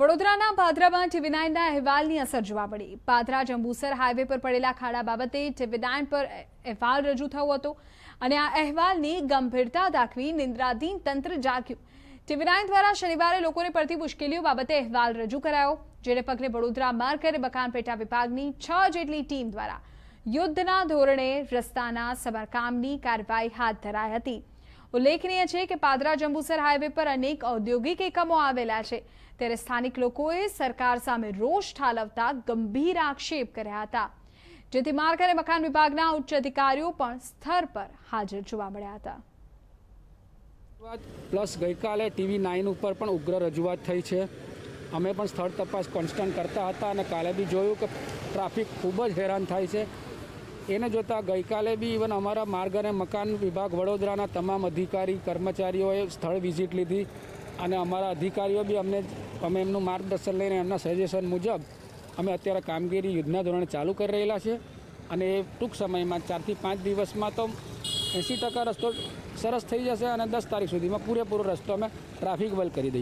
વડોદરાના પાદરામાં ટીવી અહેવાલની અસર જોવા મળી પાદરા જંબુસર હાઇવે પર પડેલા ખાડા બાબતે ટીવી પર અહેવાલ રજૂ થયો હતો અને આ અહેવાલની ગંભીરતા દાખવી નિંદ્રાધીન તંત્ર જાગ્યું ટીવી દ્વારા શનિવારે લોકોને પડતી મુશ્કેલીઓ બાબતે અહેવાલ રજૂ કરાયો જેને પગલે વડોદરા માર્ગ અને પેટા વિભાગની છ જેટલી ટીમ દ્વારા યુદ્ધના ધોરણે રસ્તાના સમારકામની કાર્યવાહી હાથ ધરાઈ હતી ઉલ્લેખનીય છે કે પાદરા જંબુસર હાઈવે પર અનેક ઔદ્યોગિક એકમો આવેલા છે ત્યારે સ્થાનિક લોકોએ સરકાર સામે રોષ ઠાલવતા ગંભીર આક્ષેપ કર્યા હતા જેથી માર્ગ અને મકાન વિભાગના ઉચ્ચ અધિકારીઓ પણ સ્થળ પર હાજર જોવા મળ્યા હતા પ્લસ ગઈકાલે ટીવી નાઇન ઉપર પણ ઉગ્ર રજૂઆત થઈ છે અમે પણ સ્થળ તપાસ કોન્સ્ટન્ટ કરતા હતા અને કાલે બી જોયું કે ટ્રાફિક ખૂબ જ હેરાન થાય છે એને જોતાં ગઈકાલે બી ઇવન અમારા માર્ગ અને મકાન વિભાગ વડોદરાના તમામ અધિકારી કર્મચારીઓએ સ્થળ વિઝિટ લીધી અને અમારા અધિકારીઓ બી અમને અમે એમનું માર્ગદર્શન લઈને એમના સજેશન મુજબ અમે અત્યારે કામગીરી યુદ્ધના ધોરણે ચાલુ કરી રહેલા છે અને એ ટૂંક સમયમાં ચારથી પાંચ દિવસમાં તો એંસી ટકા રસ્તો સરસ થઈ જશે અને દસ તારીખ સુધીમાં પૂરેપૂરો રસ્તો અમે ટ્રાફિક બંધ કરી દઈએ